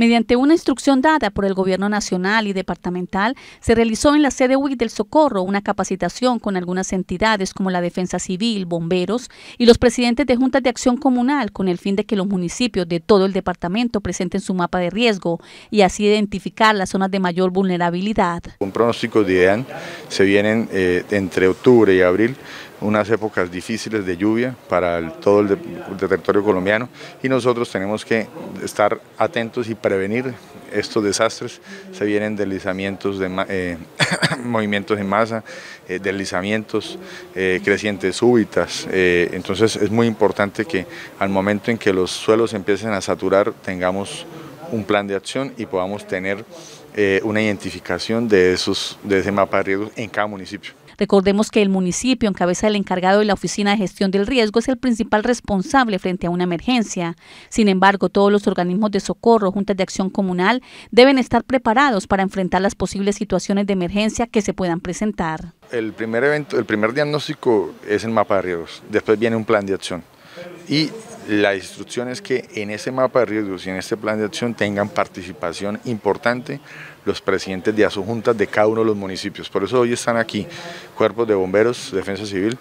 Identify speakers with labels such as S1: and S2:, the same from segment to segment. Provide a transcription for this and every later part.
S1: Mediante una instrucción dada por el Gobierno Nacional y Departamental, se realizó en la sede WIC del Socorro una capacitación con algunas entidades como la Defensa Civil, bomberos y los presidentes de juntas de acción comunal con el fin de que los municipios de todo el departamento presenten su mapa de riesgo y así identificar las zonas de mayor vulnerabilidad.
S2: Un pronóstico de IEAN se vienen eh, entre octubre y abril unas épocas difíciles de lluvia para todo el, territorio colombiano y nosotros tenemos que estar atentos y prevenir estos desastres. Se vienen deslizamientos, de, eh, movimientos en masa, eh, deslizamientos, eh, crecientes súbitas. entonces es muy importante que al momento en que los suelos empiecen a saturar tengamos un plan de acción y podamos tener eh, una identificación de, esos, de ese mapa de riesgos en cada municipio.
S1: Recordemos que el municipio, en cabeza del encargado de la Oficina de Gestión del Riesgo, es el principal responsable frente a una emergencia. Sin embargo, todos los organismos de socorro, juntas de acción comunal, deben estar preparados para enfrentar las posibles situaciones de emergencia que se puedan presentar.
S2: El primer evento, el primer diagnóstico es el mapa de riesgos, después viene un plan de acción. Y la instrucción es que en ese mapa de riesgos y en este plan de acción tengan participación importante los presidentes de juntas de cada uno de los municipios. Por eso hoy están aquí cuerpos de bomberos, defensa civil,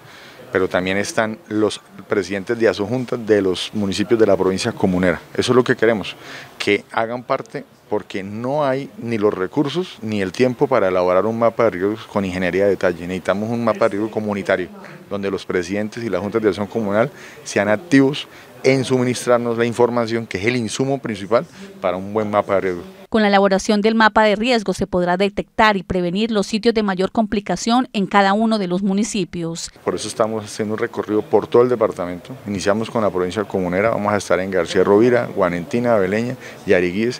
S2: pero también están los presidentes de juntas de los municipios de la provincia comunera. Eso es lo que queremos, que hagan parte porque no hay ni los recursos ni el tiempo para elaborar un mapa de riesgos con ingeniería de detalle. Necesitamos un mapa de riesgos comunitario, donde los presidentes y las juntas de acción comunal sean activos en suministrarnos la información, que es el insumo principal para un buen mapa de riesgo.
S1: Con la elaboración del mapa de riesgo se podrá detectar y prevenir los sitios de mayor complicación en cada uno de los municipios.
S2: Por eso estamos haciendo un recorrido por todo el departamento. Iniciamos con la provincia Comunera, vamos a estar en García Rovira, Guanentina, Beleña y Ariguíes,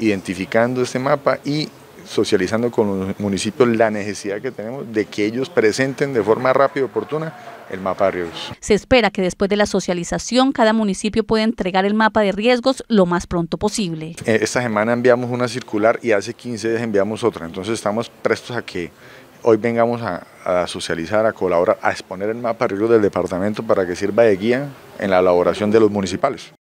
S2: identificando este mapa y socializando con los municipios la necesidad que tenemos de que ellos presenten de forma rápida y oportuna el mapa de riesgos.
S1: Se espera que después de la socialización cada municipio pueda entregar el mapa de riesgos lo más pronto posible.
S2: Eh, esta semana enviamos una circular y hace 15 días enviamos otra, entonces estamos prestos a que hoy vengamos a, socializar, a colaborar, a exponer el mapa de riesgos del departamento para que sirva de guía en la elaboración de los municipales.